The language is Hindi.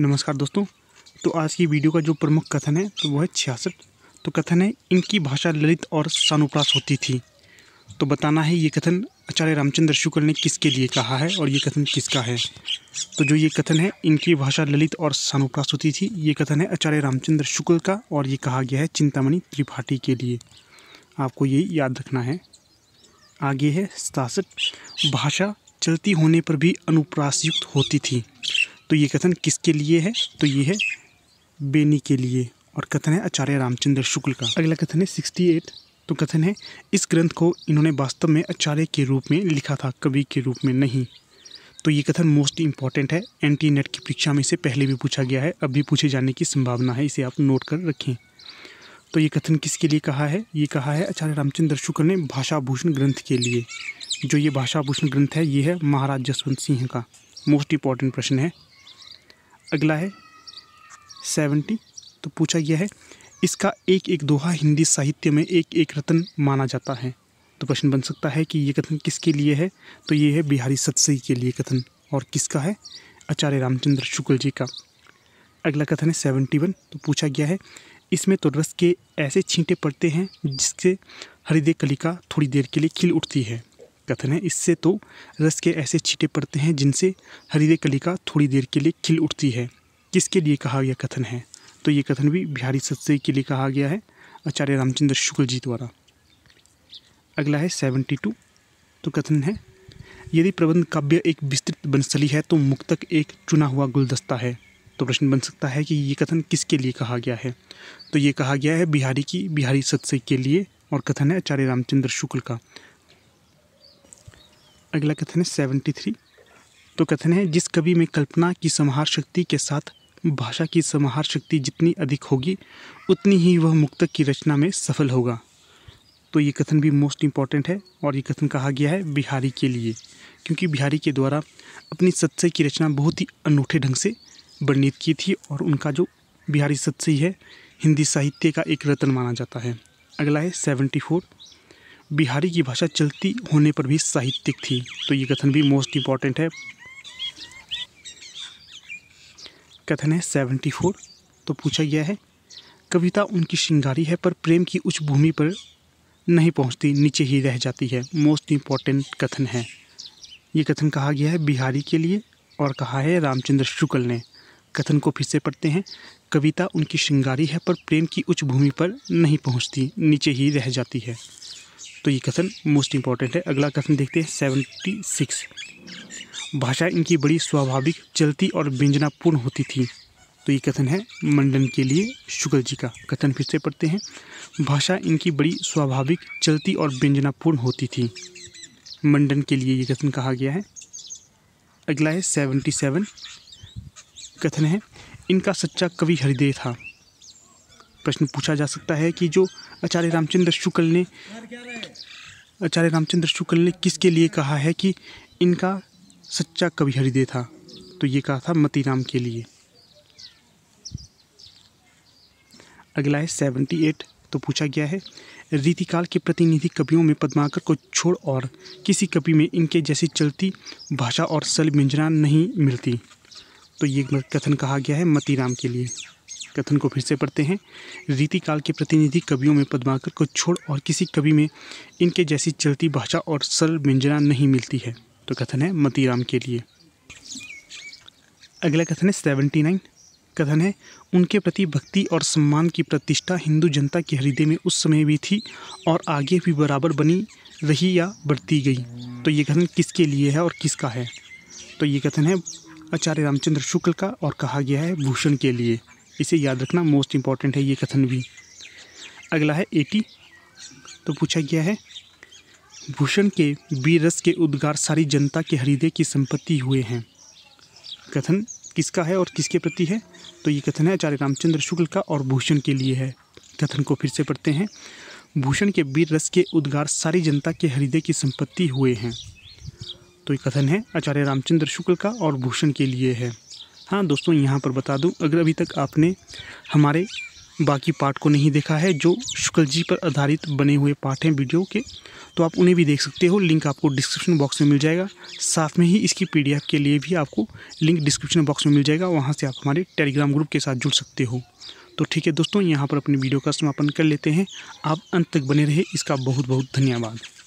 नमस्कार दोस्तों तो आज की वीडियो का जो प्रमुख कथन है तो वो है छियासठ तो कथन है इनकी भाषा ललित और सानुप्रास होती थी तो बताना है ये कथन आचार्य रामचंद्र शुक्ल ने किसके लिए कहा है और ये कथन किसका है तो जो ये कथन है इनकी भाषा ललित और सानुप्रास होती थी ये कथन है आचार्य रामचंद्र शुक्ल का और ये कहा गया है चिंतामणि त्रिपाठी के लिए आपको ये याद रखना है आगे है सतासठ भाषा चलती होने पर भी अनुप्रासयुक्त होती थी तो ये कथन किसके लिए है तो ये है बेनी के लिए और कथन है आचार्य रामचंद्र शुक्ल का अगला कथन है सिक्सटी एट तो कथन है इस ग्रंथ को इन्होंने वास्तव में आचार्य के रूप में लिखा था कवि के रूप में नहीं तो ये कथन मोस्ट इंपॉर्टेंट है एंटी नेट e की परीक्षा में इसे पहले भी पूछा गया है अब भी पूछे जाने की संभावना है इसे आप नोट कर रखें तो ये कथन किसके लिए कहा है ये कहा है आचार्य रामचंद्र शुक्ल ने भाषाभूषण ग्रंथ के लिए जो ये भाषाभूषण ग्रंथ है ये है महाराज जसवंत सिंह का मोस्ट इंपॉर्टेंट प्रश्न है अगला है सेवेंटी तो पूछा गया है इसका एक एक दोहा हिंदी साहित्य में एक एक रत्न माना जाता है तो प्रश्न बन सकता है कि ये कथन किसके लिए है तो ये है बिहारी सत्सई के लिए कथन और किसका है आचार्य रामचंद्र शुक्ल जी का अगला कथन है सेवेंटी वन तो पूछा गया है इसमें तो रस के ऐसे छींटे पड़ते हैं जिससे हृदय कलिका थोड़ी देर के लिए खिल उठती है कथन है इससे तो रस के ऐसे छीटे पड़ते हैं जिनसे हरिदे कलिका थोड़ी देर के लिए खिल उठती है किसके लिए कहा गया कथन है तो ये कथन भी बिहारी सत्य के लिए कहा गया है आचार्य रामचंद्र शुक्ल जी द्वारा अगला है सेवेंटी टू तो कथन है यदि प्रबंध काव्य एक विस्तृत बंसली है तो मुक्तक एक चुना हुआ गुलदस्ता है तो प्रश्न बन सकता है कि ये कथन किसके लिए कहा गया है तो ये कहा गया है बिहारी की बिहारी सत्य के लिए और कथन है आचार्य रामचंद्र शुक्ल का अगला कथन है सेवेंटी थ्री तो कथन है जिस कवि में कल्पना की संहार शक्ति के साथ भाषा की संहार शक्ति जितनी अधिक होगी उतनी ही वह मुक्तक की रचना में सफल होगा तो ये कथन भी मोस्ट इम्पॉर्टेंट है और ये कथन कहा गया है बिहारी के लिए क्योंकि बिहारी के द्वारा अपनी सत्सय की रचना बहुत ही अनूठे ढंग से वर्णित की थी और उनका जो बिहारी सत्सई है हिंदी साहित्य का एक रत्न माना जाता है अगला है सेवेंटी फोर बिहारी की भाषा चलती होने पर भी साहित्यिक थी तो ये कथन भी मोस्ट इम्पॉर्टेंट है कथन है सेवेंटी फोर तो पूछा गया है कविता उनकी श्रृंगारी है पर प्रेम की उच्च भूमि पर नहीं पहुंचती नीचे ही रह जाती है मोस्ट इम्पॉर्टेंट कथन है ये कथन कहा गया है बिहारी के लिए और कहा है रामचंद्र शुक्ल ने कथन को फिर से पढ़ते हैं कविता उनकी श्रृंगारी है पर प्रेम की उच्च भूमि पर नहीं पहुंचती नीचे ही रह जाती है तो ये कथन मोस्ट इम्पॉर्टेंट है अगला कथन देखते हैं सेवेंटी सिक्स भाषा इनकी बड़ी स्वाभाविक चलती और व्यंजनापूर्ण होती थी तो ये कथन है मंडन के लिए शुक्ल जी का कथन फिर से पढ़ते हैं भाषा इनकी बड़ी स्वाभाविक चलती और व्यंजनापूर्ण होती थी मंडन के लिए ये कथन कहा गया है अगला है सेवेंटी सेवन कथन है इनका सच्चा कवि हृदय था प्रश्न पूछा जा सकता है कि जो आचार्य रामचंद्र शुक्ल ने आचार्य रामचंद्र शुक्ल ने किसके लिए कहा है कि इनका सच्चा कवि हृदय था तो ये कहा था राम के लिए अगला है सेवेंटी एट तो पूछा गया है रीतिकाल के प्रतिनिधि कवियों में पद्माकर को छोड़ और किसी कवि में इनके जैसी चलती भाषा और सल मिंजना नहीं मिलती तो ये कथन कहा गया है राम के लिए कथन को फिर से पढ़ते हैं रीतिकाल के प्रतिनिधि कवियों में पद्माकर को छोड़ और किसी कवि में इनके जैसी चलती भाषा और सरल व्यंजना नहीं मिलती है तो कथन है मतीराम के लिए अगला कथन है सेवेंटी नाइन कथन है उनके प्रति भक्ति और सम्मान की प्रतिष्ठा हिंदू जनता के हृदय में उस समय भी थी और आगे भी बराबर बनी रही या बढ़ती गई तो ये कथन किसके लिए है और किसका है तो ये कथन है आचार्य रामचंद्र शुक्ल का और कहा गया है भूषण के लिए इसे याद रखना मोस्ट इम्पॉर्टेंट है ये कथन भी अगला है एटी तो पूछा गया है भूषण के वीर रस के उद्गार सारी जनता के हृदय की संपत्ति हुए हैं कथन किसका है और किसके प्रति है तो ये कथन है आचार्य रामचंद्र शुक्ल का और भूषण के लिए है कथन को फिर से पढ़ते हैं भूषण के वीर रस के उद्गार सारी जनता के हृदय की संपत्ति हुए हैं तो ये कथन है आचार्य रामचंद्र शुक्ल का और भूषण के लिए है हाँ दोस्तों यहाँ पर बता दूँ अगर अभी तक आपने हमारे बाकी पार्ट को नहीं देखा है जो शुक्ल जी पर आधारित बने हुए पार्ट हैं वीडियो के तो आप उन्हें भी देख सकते हो लिंक आपको डिस्क्रिप्शन बॉक्स में मिल जाएगा साथ में ही इसकी पीडीएफ के लिए भी आपको लिंक डिस्क्रिप्शन बॉक्स में मिल जाएगा वहाँ से आप हमारे टेलीग्राम ग्रुप के साथ जुड़ सकते हो तो ठीक है दोस्तों यहाँ पर अपनी वीडियो का समापन कर लेते हैं आप अंत तक बने रहे इसका बहुत बहुत धन्यवाद